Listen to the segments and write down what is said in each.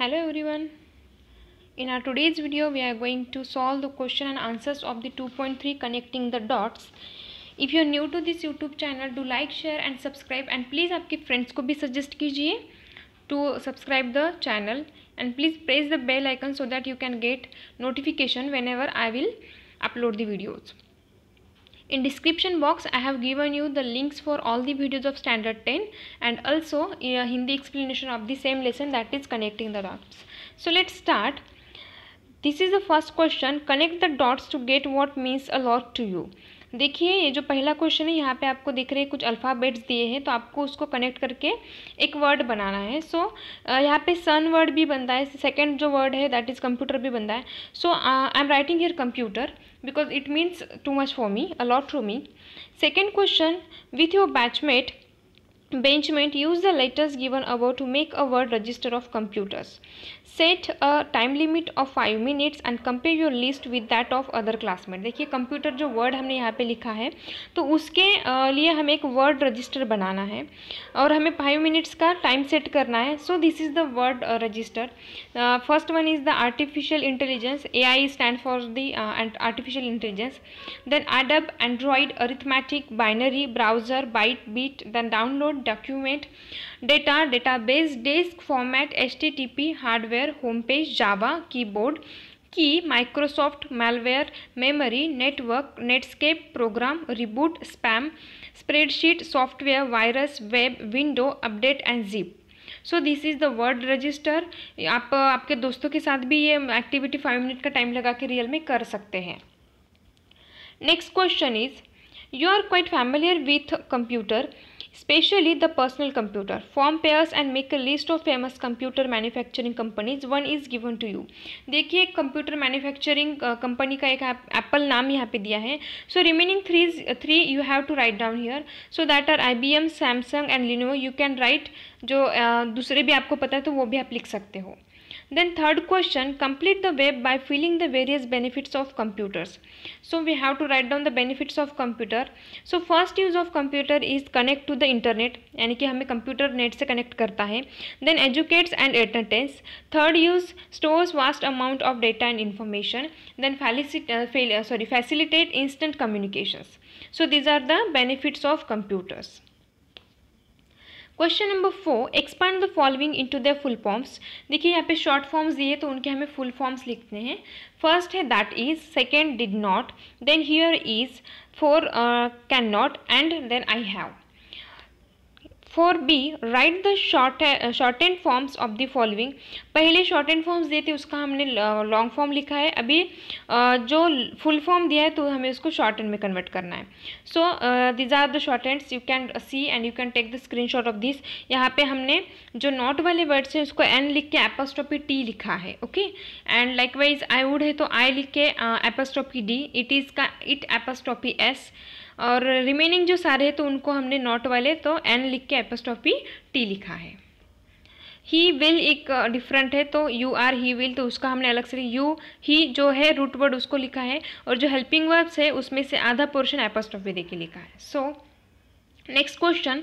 hello everyone in our today's video we are going to solve the question and answers of the 2.3 connecting the dots if you are new to this youtube channel do like share and subscribe and please आपके friends को भी suggest कीजिए to subscribe the channel and please press the bell icon so that you can get notification whenever I will upload the videos In description box I have given you the links for all the videos of standard 10 and also a Hindi explanation of the same lesson that is connecting the dots. So let's start. This is the first question connect the dots to get what means a lot to you. देखिए ये जो पहला question है यहाँ पे आपको दिख रहे कुछ अल्फ़ाबेट्स दिए हैं तो आपको उसको कनेक्ट करके एक वर्ड बनाना है सो so, यहाँ पे सन वर्ड भी बनता है सेकंड जो वर्ड है दैट इज़ कंप्यूटर भी बनता है so I am writing here computer because it means too much for me a lot for me second question with your batchmate benchmate use the letters given above to make a word register of computers set a time limit of five minutes and compare your list with that of other classmate देखिए computer जो word हमने यहाँ पे लिखा है तो उसके लिए हमें एक वर्ड रजिस्टर बनाना है और हमें फाइव मिनट्स का टाइम सेट करना है so this is the word register first one is the artificial intelligence A I stand for the artificial intelligence then add up Android arithmetic binary browser byte bit then download document data database desk format HTTP hardware home page Java keyboard key Microsoft malware memory network Netscape program reboot spam spreadsheet software virus web window update and zip so this is the word register आप आपके दोस्तों के साथ भी ये activity five minute का time लगा के रियल में कर सकते हैं next question is you are quite familiar with computer especially the personal computer. Form pairs and make a list of famous computer manufacturing companies. One is given to you. देखिए computer manufacturing company का एक apple नाम यहाँ पे दिया है so remaining three three you have to write down here so that are I B M Samsung and Lenovo you can write जो uh, दूसरे भी आपको पता है तो वो भी आप लिख सकते हो Then third question, complete the web by filling the various benefits of computers. So we have to write down the benefits of computer. So first use of computer is connect to the internet यानी कि हमें computer net से connect करता है and entertains. Third use stores vast amount of data and information. Then uh, uh, facilitate, then sorry facilitate instant so these are the benefits of computers question number four expand the following into their full forms देखिए यहाँ पे short forms दिए तो उनके हमें full forms लिखते हैं first है that is second did not then here is four can not and then I have for be write the short short and forms of the following पहले short and forms दिए थे उसका हमने long form लिखा है अभी जो full form दिया है तो हमें उसको शॉर्ट एंड में कन्वर्ट करना है so these are the short ends you can see and you can take the screen shot of this यहाँ पे हमने जो नॉट वाले वर्ड्स हैं उसको एन लिख के एपोस्ट्रॉपी टी लिखा है okay and likewise I would है तो आई लिख के एपोस्ट्रॉपी डी इट इज़ का इट एपोस्ट्रॉपी एस और रिमेनिंग जो सारे हैं तो उनको हमने नॉट वाले तो एन लिख के एपोस्टॉफी टी लिखा है ही विल एक डिफरेंट है तो यू आर ही विल तो उसका हमने अलग से यू ही जो है रूट वर्ड उसको लिखा है और जो हेल्पिंग वर्ब्स है उसमें से आधा पोर्शन एपोस्टॉफी दे के लिखा है so next question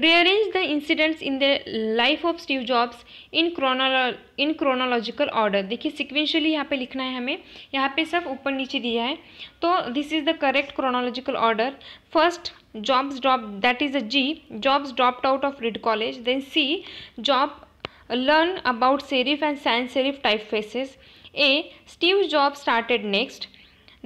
rearrange the incidents in the life of Steve Jobs in क्रोनोलॉ इन क्रोनोलॉजिकल ऑर्डर देखिए सिक्वेंशली यहाँ पे लिखना है हमें यहाँ पे सब ऊपर नीचे दिया है तो this is the correct chronological order first jobs dropped that is a g jobs dropped out of reed college then c job learn about serif and sans serif typefaces a steve jobs started next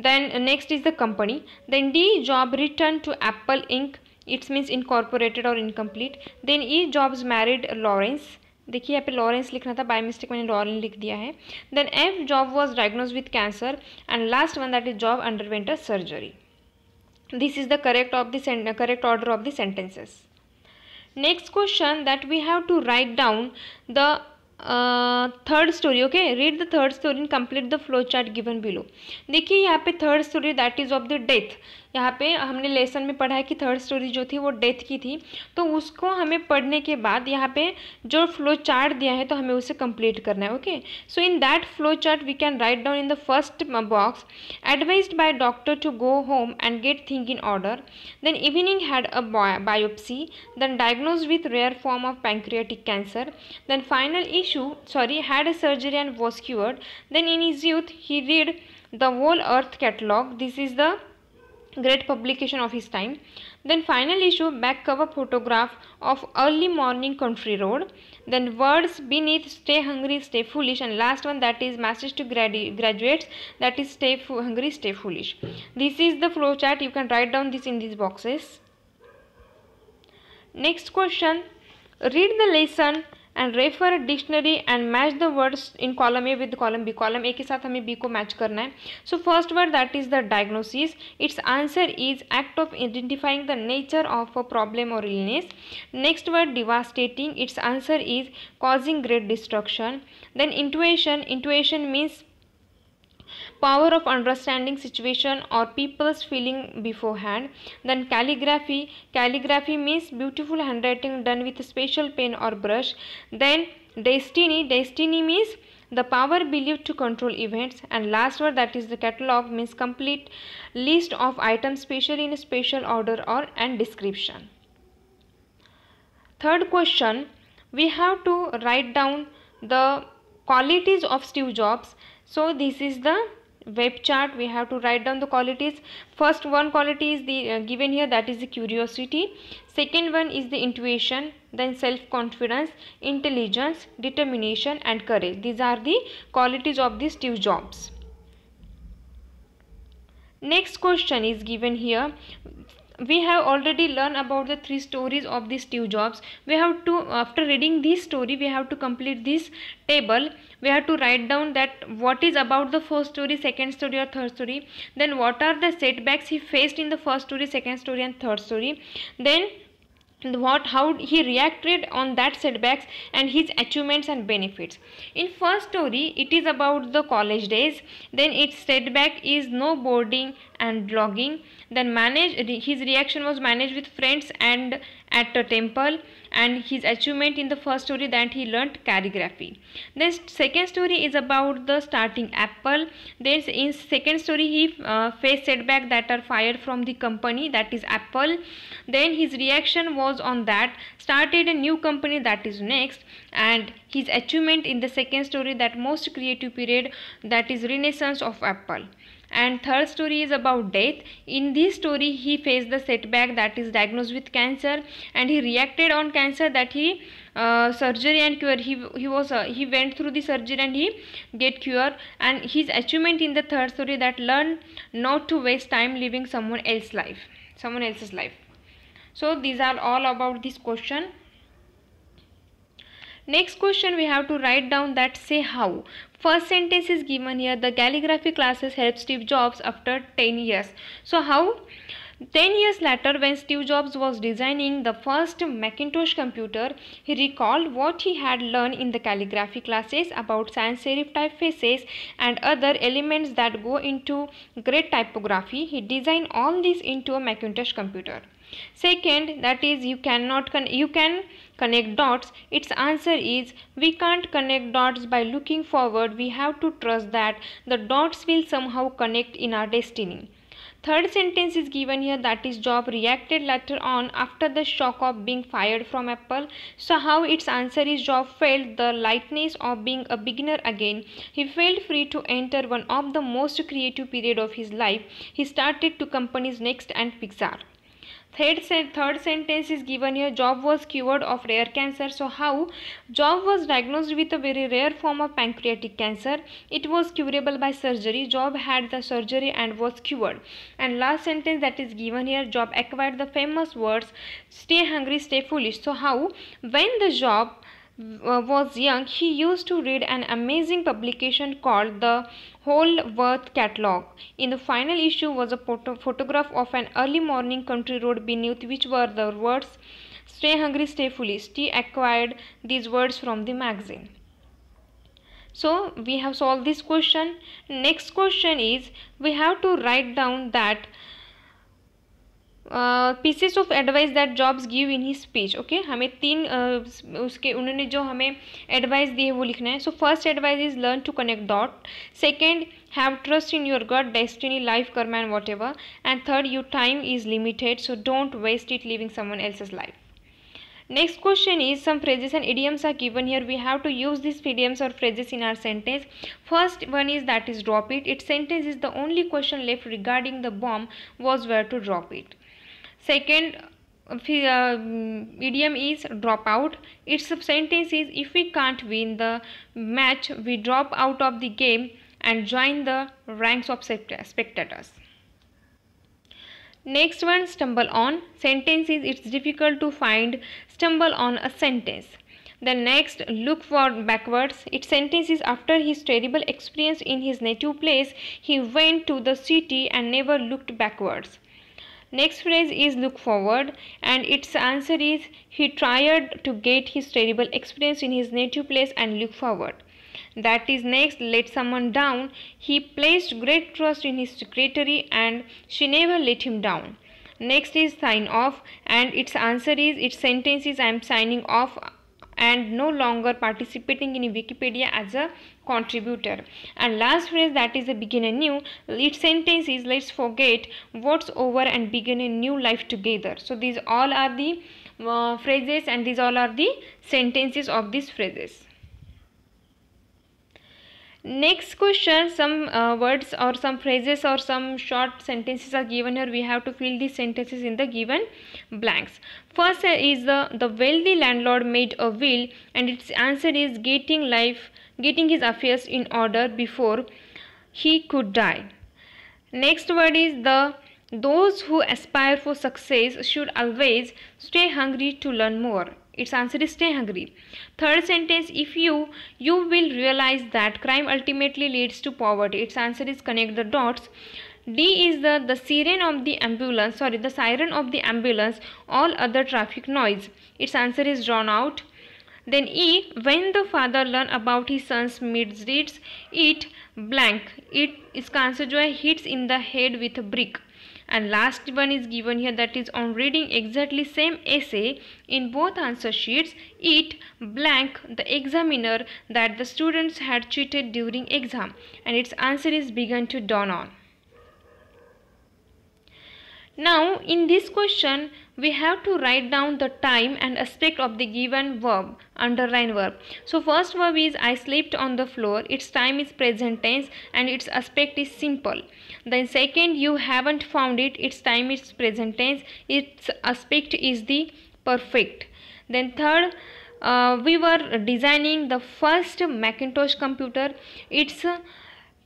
then next is the company then d job returned to apple inc it's means incorporated और incomplete then E Jobs married Lawrence देखिए यहाँ पे Lawrence लिखना था by mistake मैंने Lawrence लिख दिया है then F Job was diagnose with cancer and last one that is Job underwent surgery this is the correct of the correct order of the sentences next question that we have to write down the third story okay read the third story in complete the flow chart given below देखिए यहाँ पे third story that is of the death यहाँ पे हमने lesson में पढ़ा है कि थर्ड स्टोरी जो थी वो डेथ की थी तो उसको हमें पढ़ने के बाद यहाँ पे जो फ्लो चार्ट दिया है तो हमें उसे कंप्लीट करना है okay so in that flow chart we can write down in the first box advise by doctor to go home and get thing in order then evening had a biopsy then diagnose with rare form of pancreatic cancer then final issue sorry had a surgery and was cured cured in is youth he read read the whole earth catalog this is the great publication of his time. Then final issue back cover photograph of early morning country road. Then words beneath stay hungry, stay foolish. And last one that is message to grad graduates that is stay hungry, stay foolish. This is the flow chart. You can write down this in these boxes. Next question. Read the lesson and refer dictionary and match the words in column A with column B column A के साथ हमें B को मैच करना है so first word that is the diagnosis it's answer is act of identifying the nature of a problem और illness next word devastating it's answer is causing great destruction then intuition intuition means power of understanding situation or people's feeling beforehand. Then calligraphy. Calligraphy means beautiful handwriting done with special pen or brush. Then destiny. Destiny means the power believed to control events and last word that is the catalog means complete list of items specially in special order or and description third question we have to write down the qualities of steve jobs so this is the web chart we have to write down the qualities first one quality is the uh, given here that is the curiosity second one is the intuition then self confidence intelligence determination and courage these are the qualities of these two jobs next question is given here we have already learned about the three stories of these two jobs we have to after reading this story we have to complete this table we have to write down that what is about the first story second story or third story then what are the setbacks he faced in the first story second story and third story then what how he reacted on that setbacks and his achievements and benefits in first story it is about the college days then its setback is no boarding and blogging then manage his reaction was managed with friends and at a temple and his achievement in the first story that he learnt calligraphy. Then second story is about the starting apple. Then in second story he uh, faced setback that are fired from the company that is Apple. Then his reaction was on that started a new company that is next and his achievement in the second story that most creative period that is renaissance of Apple and third story is about death in this story he faced the setback that is diagnosed with cancer and he reacted on cancer that he uh, surgery and cure he he was uh, he went through the surgery and he get cure and his achievement in the third story that learn not to waste time living someone else's life someone else's life so these are all about this question Next question we have to write down that say how. First sentence is given here the calligraphy classes helped Steve Jobs after 10 years. So how? 10 years later when Steve Jobs was designing the first Macintosh computer, he recalled what he had learned in the calligraphy classes about sans serif typefaces and other elements that go into great typography. He designed all these into a Macintosh computer second that is you cannot you can connect dots its answer is we can't connect dots by looking forward we have to trust that the dots will somehow connect in our destiny third sentence is given here that is job reacted later on after the shock of being fired from apple so how its answer is job felt the lightness of being a beginner again he felt free to enter one of the most creative period of his life he started to companies next and pixar Third, sen third sentence is given here. Job was cured of rare cancer. So how? Job was diagnosed with a very rare form of pancreatic cancer. It was curable by surgery. Job had the surgery and was cured. And last sentence that is given here. Job acquired the famous words stay hungry, stay foolish. So how? When the job uh, was young, he used to read an amazing publication called the Whole Worth Catalog. In the final issue was a photo photograph of an early morning country road beneath which were the words Stay hungry, stay foolish. He acquired these words from the magazine. So we have solved this question. Next question is we have to write down that pieces of advice that Jobs give in he speech okay हमें तीन uh, उसके उन्होंने जो हमें advice दी है वो लिखना है so first advice is learn to connect dot second have trust in your god destiny life karma and whatever and third your time is limited so don't waste it living someone else's life next question is some phrases and idioms are given here we have to use these idioms or phrases in our sentence first one is that is drop it its sentence is the only question left regarding the bomb was where to drop it Second uh, idiom is drop out. Its sentence is if we can't win the match, we drop out of the game and join the ranks of spectators. Next one stumble on. Sentence is it's difficult to find stumble on a sentence. The next, look for backwards. Its sentence is after his terrible experience in his native place, he went to the city and never looked backwards. Next phrase is look forward and its answer is he tried to get his terrible experience in his native place and look forward. That is next let someone down. He placed great trust in his secretary and she never let him down. Next is sign off and its answer is its sentence is I am signing off and no longer participating in Wikipedia as a contributor. And last phrase that is a begin a new, its sentence is let's forget what's over and begin a new life together. So these all are the uh, phrases and these all are the sentences of these phrases next question some uh, words or some phrases or some short sentences are given here we have to fill these sentences in the given blanks first is the the wealthy landlord made a will and its answer is getting life getting his affairs in order before he could die next word is the those who aspire for success should always stay hungry to learn more its answer is stay hungry third sentence if you you will realize that crime ultimately leads to poverty its answer is connect the dots D is the the siren of the ambulance sorry the siren of the ambulance all other traffic noise its answer is drawn out then E when the father learn about his son's misdeeds it blank Its इसका joy hits in the head with a brick and last one is given here that is on reading exactly same essay in both answer sheets it blank the examiner that the students had cheated during exam and its answer is begun to dawn on now in this question we have to write down the time and aspect of the given verb underline verb. So first verb is I slept on the floor its time is present tense and its aspect is simple. Then second you haven't found it its time is present tense its aspect is the perfect. Then third uh, we were designing the first Macintosh computer its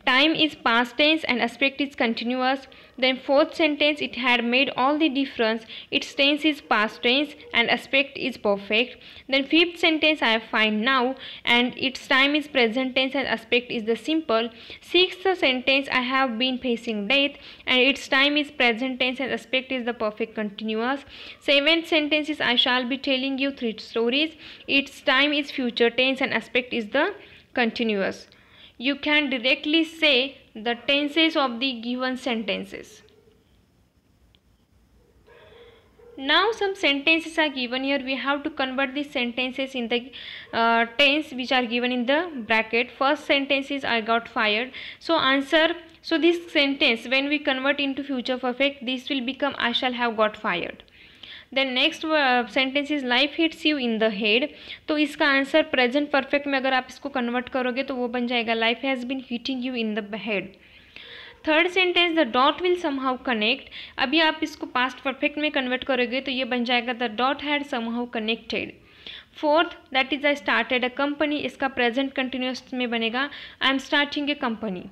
time is past tense and aspect is continuous then fourth sentence, it had made all the difference. Its tense is past tense and aspect is perfect. Then fifth sentence, I find now and its time is present tense and aspect is the simple. Sixth sentence, I have been facing death and its time is present tense and aspect is the perfect continuous. Seventh sentence is, I shall be telling you three stories. Its time is future tense and aspect is the continuous. You can directly say the tenses of the given sentences. Now some sentences are given here. We have to convert the sentences in the uh, tense which are given in the bracket. First sentence is I got fired. So answer. So this sentence when we convert into future perfect this will become I shall have got fired. Then next sentence is life hits you in the head तो इसका answer present perfect में अगर आप इसको convert करोगे तो वो बन जाएगा life has been hitting you in the head third sentence the dot will somehow connect अभी आप इसको पास्ट परफेक्ट में कन्वर्ट करोगे तो ये बन जाएगा the dot had somehow connected fourth that is I started a company इसका प्रेजेंट कंटिन्यूस में बनेगा I am starting a company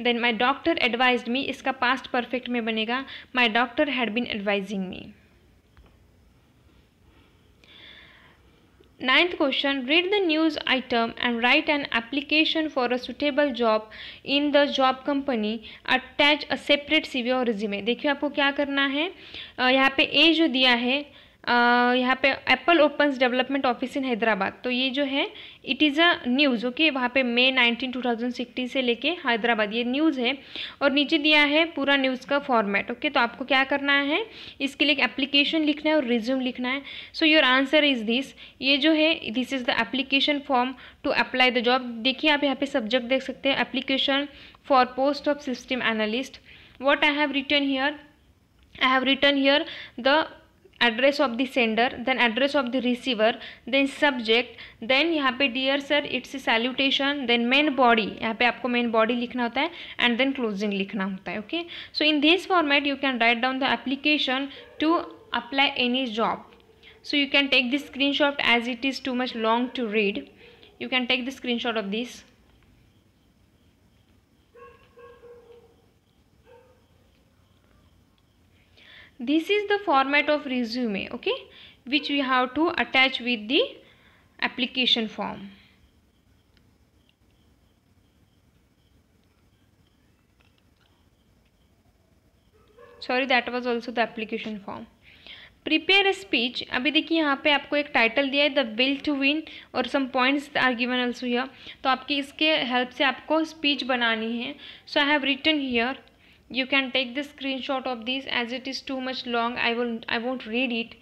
then my doctor advise me इसका पास्ट परफेक्ट में बनेगा my doctor had been advising me Ninth question Read the news item and write an application for a suitable job in the job company. Attach a separate CV और resume. देखिए आपको क्या करना है यहाँ पे A जो दिया है यहाँ पे Apple opens development office in Hyderabad तो ये जो है it is a news okay वहाँ पे मई नाइनटीन टू थाउजेंड सिक्सटीन से लेके हैदराबाद ये न्यूज़ है और नीचे दिया है पूरा न्यूज़ का फॉर्मेट ओके तो आपको क्या करना है इसके लिए एप्लीकेशन लिखना है और रिज्यूम लिखना है so your answer is this ये जो है this is the application form to apply the job देखिए आप यहाँ पे सब्जेक्ट देख सकते हैं application for post of system analyst what I have return here i have written here the address of the sender then address of the receiver then subject then यहाँ पे dear sir it's a salutation then main body यहाँ पे आपको main body लिखना होता है and then closing लिखना होता है okay so in this format you can write down the application to apply any job can take can screen shot as it is too much long to read you can take the screen shot of this this is the format of resume okay which we have to attach with the application form sorry that was also the application form prepare speech अभी देखिए यहाँ पे आपको एक title दिया है the will to win और some points are given also here तो आपकी इसके हेल्प से आपको स्पीच बनानी है so I have return here you can take the screenshot of these as it is too much long I will I won't read it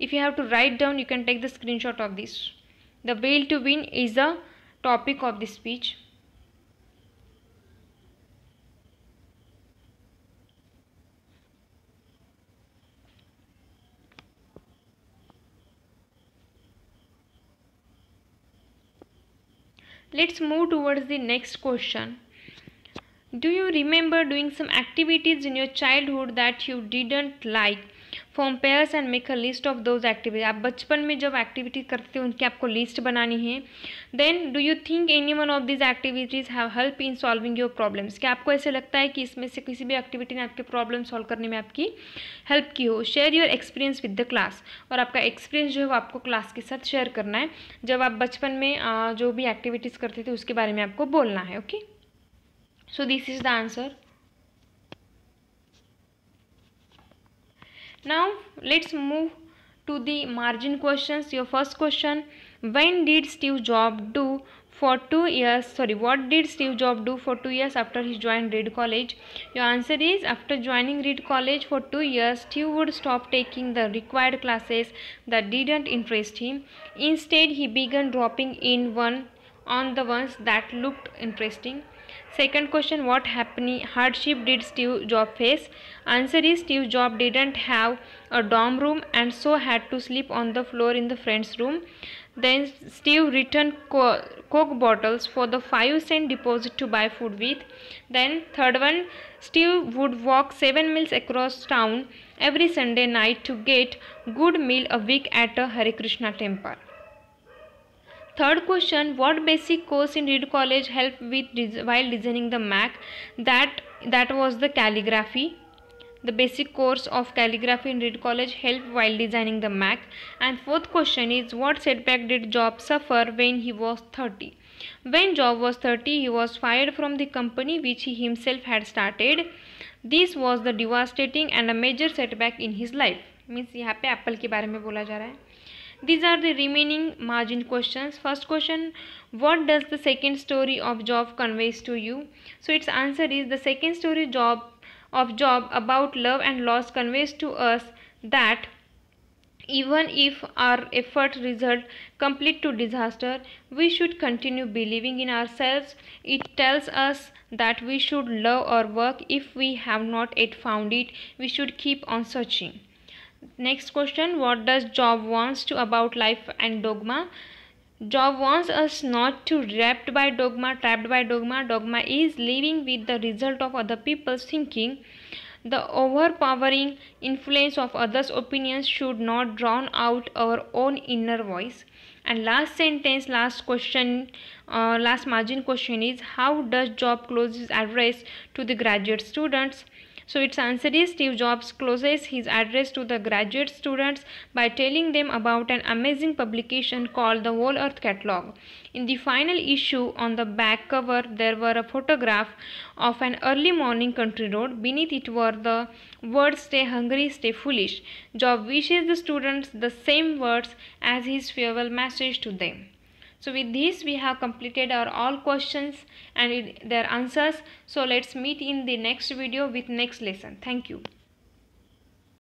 if you have to write down you can take the screenshot of this the bail to win is a topic of the speech let's move towards the next question Do you remember doing some activities in your childhood that you didn't like? Form pairs and make a list of those activity आप बचपन में जब activity करते हो उनकी आपको list बनानी है then do you think any one of these activities have help in solving your problems क्या आपको ऐसे लगता है कि इसमें से किसी भी एक्टिविटी ने आपके प्रॉब्लम सॉल्व करने में आपकी हेल्प की हो share your experience with the class और आपका एक्सपीरियंस जो है वो आपको क्लास के साथ शेयर करना है जब आप बचपन में जो भी एक्टिविटीज़ करते थे उसके बारे में आपको बोलना है okay okay? So this is the answer. Now let's move to the margin questions. Your first question, when did Steve Jobs do for two years sorry what did steve jobs do for two years after he joined reed college your answer is after joining reed college for two years steve would stop taking the required classes that didn't interest him instead he began dropping in one on the ones that looked interesting Second question what happened? hardship did Steve Job face? Answer is Steve Job didn't have a dorm room and so had to sleep on the floor in the friend's room. Then Steve returned co coke bottles for the 5 cent deposit to buy food with. Then third one Steve would walk 7 miles across town every Sunday night to get good meal a week at a Hare Krishna temple. Third question, what basic course in Reed College helped with while designing the Mac? That, that was the calligraphy. The basic course of calligraphy in Reed College helped while designing the Mac. And fourth question is, what setback did Job suffer when he was 30? When Job was 30, he was fired from the company which he himself had started. This was the devastating and a major setback in his life. Means यहाँ पे Apple के बारे में बोला जा रहा है these are the remaining margin questions. First question, what does the second story of job conveys to you? So its answer is the second story job of job about love and loss conveys to us that even if our effort result complete to disaster we should continue believing in ourselves it tells us that we should love our work if we have not yet found it we should keep on searching Next question What does Job wants to about life and dogma? Job wants us not to wrapped by dogma, trapped by dogma. Dogma is living with the result of other people's thinking. The overpowering influence of others' opinions should not drown out our own inner voice. And last sentence, last question, uh, last margin question is how does Job close his address to the graduate students? So its answer is Steve Jobs closes his address to the graduate students by telling them about an amazing publication called the Whole Earth Catalog. In the final issue on the back cover there were a photograph of an early morning country road. Beneath it were the words stay hungry, stay foolish. Jobs wishes the students the same words as his farewell message to them. So with this we have completed our all questions and their answers. So let's meet in the next video with next lesson. Thank you.